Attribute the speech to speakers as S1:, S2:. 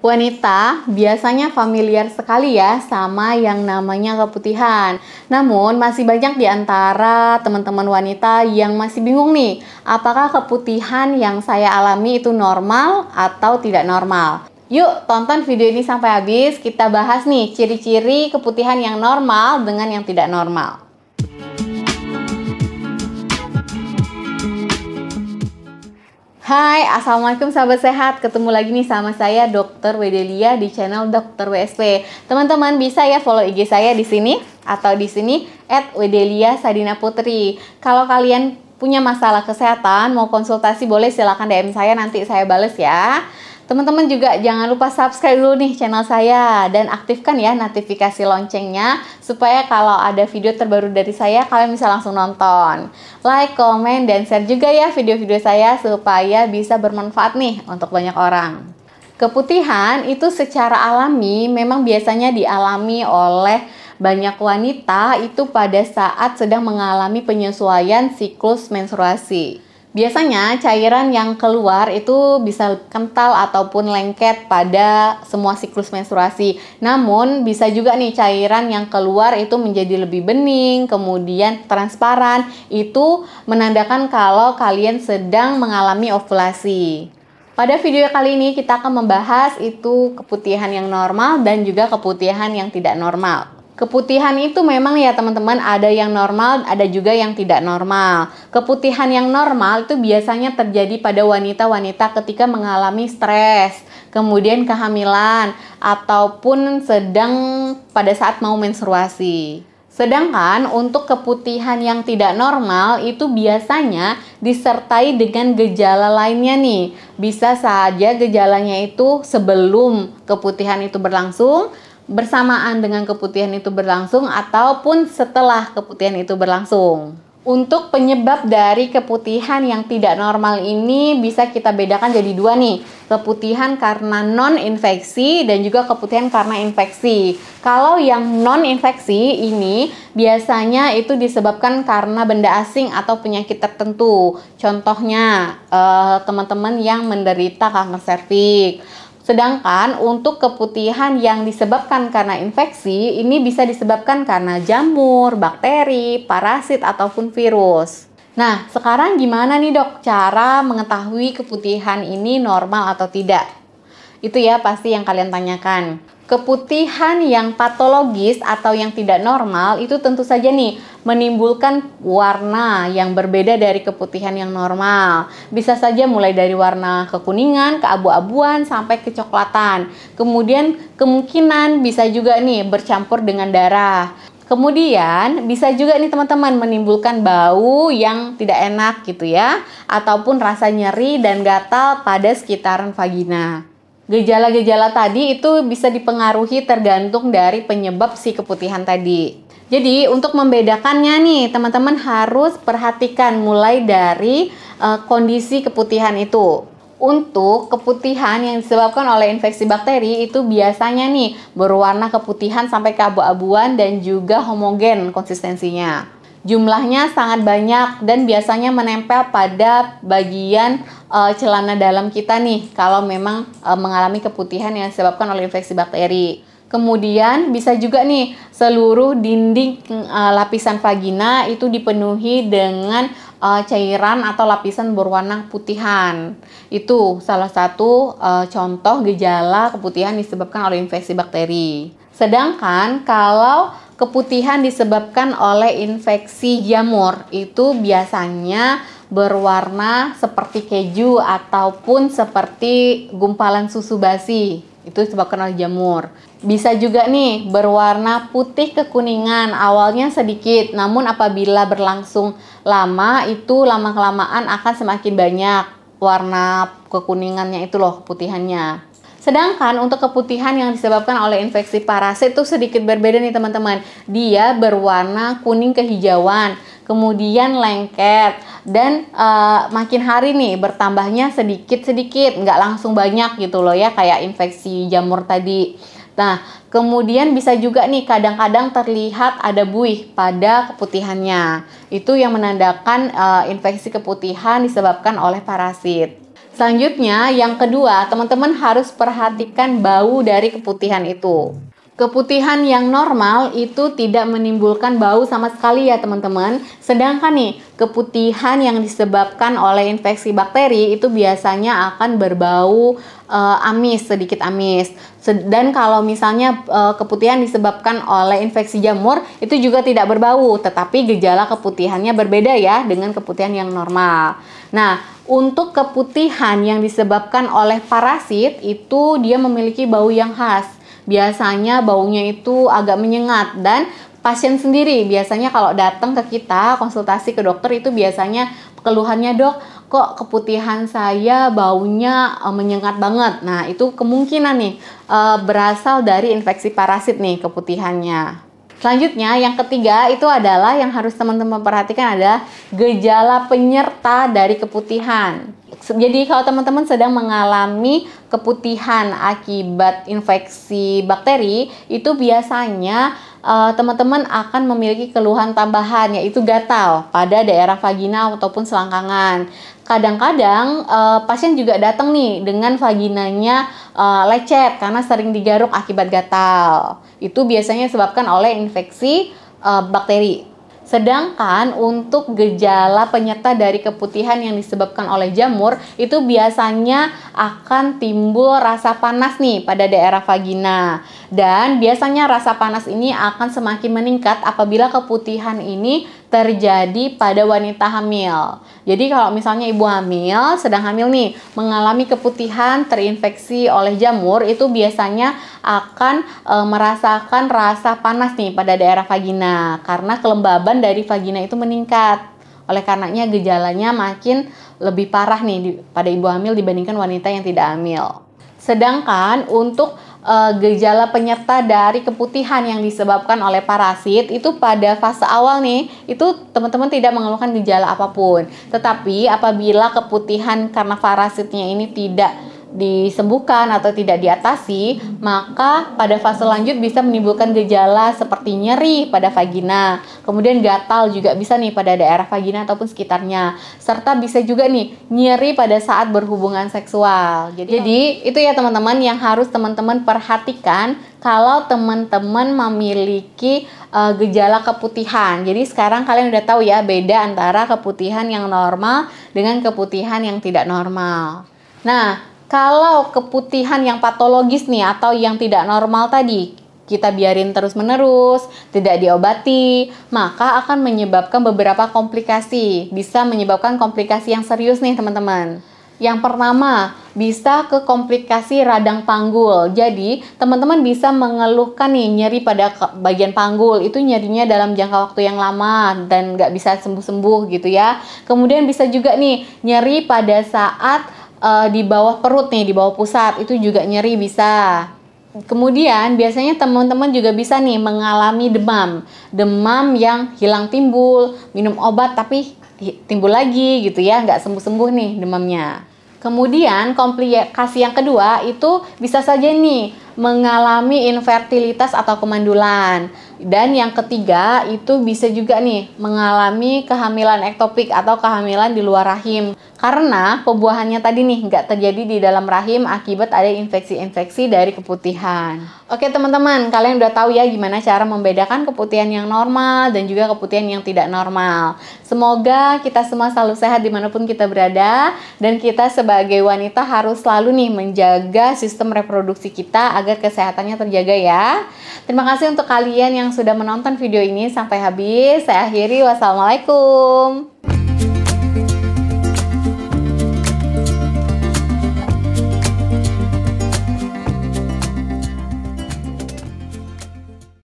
S1: Wanita biasanya familiar sekali ya sama yang namanya keputihan. Namun masih banyak di antara teman-teman wanita yang masih bingung nih, apakah keputihan yang saya alami itu normal atau tidak normal. Yuk tonton video ini sampai habis, kita bahas nih ciri-ciri keputihan yang normal dengan yang tidak normal. Hai, Assalamualaikum sahabat sehat. Ketemu lagi nih sama saya Dokter Wedelia di channel Dokter WSP. Teman-teman bisa ya follow IG saya di sini atau di sini @wedelia Sadina Putri. Kalau kalian punya masalah kesehatan, mau konsultasi boleh silahkan DM saya nanti saya bales ya. Teman-teman juga jangan lupa subscribe dulu nih channel saya dan aktifkan ya notifikasi loncengnya supaya kalau ada video terbaru dari saya kalian bisa langsung nonton. Like, komen, dan share juga ya video-video saya supaya bisa bermanfaat nih untuk banyak orang. Keputihan itu secara alami memang biasanya dialami oleh banyak wanita itu pada saat sedang mengalami penyesuaian siklus menstruasi. Biasanya cairan yang keluar itu bisa kental ataupun lengket pada semua siklus menstruasi. Namun bisa juga nih cairan yang keluar itu menjadi lebih bening, kemudian transparan. Itu menandakan kalau kalian sedang mengalami ovulasi. Pada video kali ini kita akan membahas itu keputihan yang normal dan juga keputihan yang tidak normal. Keputihan itu memang ya teman-teman ada yang normal, ada juga yang tidak normal. Keputihan yang normal itu biasanya terjadi pada wanita-wanita ketika mengalami stres, kemudian kehamilan, ataupun sedang pada saat mau menstruasi. Sedangkan untuk keputihan yang tidak normal itu biasanya disertai dengan gejala lainnya nih. Bisa saja gejalanya itu sebelum keputihan itu berlangsung, bersamaan dengan keputihan itu berlangsung ataupun setelah keputihan itu berlangsung. Untuk penyebab dari keputihan yang tidak normal ini bisa kita bedakan jadi dua nih. Keputihan karena non-infeksi dan juga keputihan karena infeksi. Kalau yang non-infeksi ini biasanya itu disebabkan karena benda asing atau penyakit tertentu. Contohnya eh, teman-teman eh, yang menderita kanker serviks Sedangkan untuk keputihan yang disebabkan karena infeksi, ini bisa disebabkan karena jamur, bakteri, parasit, ataupun virus. Nah, sekarang gimana nih dok cara mengetahui keputihan ini normal atau tidak? Itu ya pasti yang kalian tanyakan. Keputihan yang patologis atau yang tidak normal itu tentu saja nih menimbulkan warna yang berbeda dari keputihan yang normal. Bisa saja mulai dari warna kekuningan, keabu-abuan sampai kecoklatan. Kemudian kemungkinan bisa juga nih bercampur dengan darah. Kemudian bisa juga nih teman-teman menimbulkan bau yang tidak enak gitu ya ataupun rasa nyeri dan gatal pada sekitaran vagina. Gejala-gejala tadi itu bisa dipengaruhi tergantung dari penyebab si keputihan tadi. Jadi untuk membedakannya nih, teman-teman harus perhatikan mulai dari uh, kondisi keputihan itu. Untuk keputihan yang disebabkan oleh infeksi bakteri itu biasanya nih berwarna keputihan sampai keabu-abuan dan juga homogen konsistensinya. Jumlahnya sangat banyak dan biasanya menempel pada bagian uh, celana dalam kita nih kalau memang uh, mengalami keputihan yang disebabkan oleh infeksi bakteri. Kemudian bisa juga nih seluruh dinding uh, lapisan vagina itu dipenuhi dengan uh, cairan atau lapisan berwarna putihan. Itu salah satu uh, contoh gejala keputihan disebabkan oleh infeksi bakteri. Sedangkan kalau Keputihan disebabkan oleh infeksi jamur. Itu biasanya berwarna seperti keju ataupun seperti gumpalan susu basi. Itu disebabkan oleh jamur. Bisa juga nih berwarna putih kekuningan, awalnya sedikit, namun apabila berlangsung lama itu lama-kelamaan akan semakin banyak warna kekuningannya itu loh, keputihannya. Sedangkan untuk keputihan yang disebabkan oleh infeksi parasit itu sedikit berbeda nih teman-teman. Dia berwarna kuning kehijauan, kemudian lengket dan e, makin hari nih bertambahnya sedikit-sedikit, nggak langsung banyak gitu loh ya kayak infeksi jamur tadi. Nah, kemudian bisa juga nih kadang-kadang terlihat ada buih pada keputihannya. Itu yang menandakan e, infeksi keputihan disebabkan oleh parasit. Selanjutnya, yang kedua, teman-teman harus perhatikan bau dari keputihan itu. Keputihan yang normal itu tidak menimbulkan bau sama sekali ya teman-teman. Sedangkan nih, keputihan yang disebabkan oleh infeksi bakteri itu biasanya akan berbau e, amis, sedikit amis. Dan kalau misalnya e, keputihan disebabkan oleh infeksi jamur itu juga tidak berbau, tetapi gejala keputihannya berbeda ya dengan keputihan yang normal. Nah, untuk keputihan yang disebabkan oleh parasit itu dia memiliki bau yang khas. Biasanya baunya itu agak menyengat dan pasien sendiri biasanya kalau datang ke kita konsultasi ke dokter itu biasanya keluhannya dok kok keputihan saya baunya eh, menyengat banget nah itu kemungkinan nih eh, berasal dari infeksi parasit nih keputihannya Selanjutnya yang ketiga itu adalah yang harus teman-teman perhatikan adalah gejala penyerta dari keputihan. Jadi kalau teman-teman sedang mengalami keputihan akibat infeksi bakteri itu biasanya Eh, teman-teman uh, akan memiliki keluhan tambahan yaitu gatal pada daerah vagina ataupun selangkangan. Kadang-kadang uh, pasien juga datang nih dengan vaginanya uh, lecet karena sering digaruk akibat gatal. Itu biasanya disebabkan oleh infeksi uh, bakteri. Sedangkan untuk gejala penyerta dari keputihan yang disebabkan oleh jamur itu biasanya akan timbul rasa panas nih pada daerah vagina. Dan biasanya rasa panas ini akan semakin meningkat apabila keputihan ini terjadi pada wanita hamil. Jadi kalau misalnya ibu hamil sedang hamil nih mengalami keputihan terinfeksi oleh jamur itu biasanya akan e, merasakan rasa panas nih pada daerah vagina karena kelembaban dari vagina itu meningkat. Oleh karenanya gejalanya makin lebih parah nih di, pada ibu hamil dibandingkan wanita yang tidak hamil. Sedangkan untuk e, gejala penyerta dari keputihan yang disebabkan oleh parasit itu pada fase awal nih itu teman-teman tidak mengeluhkan gejala apapun. Tetapi apabila keputihan karena parasitnya ini tidak disembuhkan atau tidak diatasi, maka pada fase lanjut bisa menimbulkan gejala seperti nyeri pada vagina, kemudian gatal juga bisa nih pada daerah vagina ataupun sekitarnya, serta bisa juga nih nyeri pada saat berhubungan seksual. Jadi, Jadi iya. itu ya teman-teman yang harus teman-teman perhatikan kalau teman-teman memiliki uh, gejala keputihan. Jadi sekarang kalian udah tahu ya beda antara keputihan yang normal dengan keputihan yang tidak normal. Nah, kalau keputihan yang patologis nih atau yang tidak normal tadi kita biarin terus-menerus, tidak diobati, maka akan menyebabkan beberapa komplikasi. Bisa menyebabkan komplikasi yang serius nih, teman-teman. Yang pertama, bisa ke komplikasi radang panggul. Jadi, teman-teman bisa mengeluhkan nih nyeri pada bagian panggul. Itu nyerinya dalam jangka waktu yang lama dan nggak bisa sembuh-sembuh gitu ya. Kemudian bisa juga nih nyeri pada saat uh, di bawah perut nih, di bawah pusat itu juga nyeri bisa. Kemudian biasanya teman-teman juga bisa nih mengalami demam, demam yang hilang timbul, minum obat tapi timbul lagi gitu ya, nggak sembuh-sembuh nih demamnya. Kemudian komplikasi yang kedua itu bisa saja nih mengalami infertilitas atau kemandulan. Dan yang ketiga itu bisa juga nih mengalami kehamilan ektopik atau kehamilan di luar rahim. Karena pembuahannya tadi nih nggak terjadi di dalam rahim akibat ada infeksi-infeksi dari keputihan. Oke teman-teman, kalian udah tahu ya gimana cara membedakan keputihan yang normal dan juga keputihan yang tidak normal. Semoga kita semua selalu sehat dimanapun kita berada dan kita sebagai wanita harus selalu nih menjaga sistem reproduksi kita agar kesehatannya terjaga ya. Terima kasih untuk kalian yang sudah menonton video ini sampai habis. Saya akhiri, wassalamualaikum.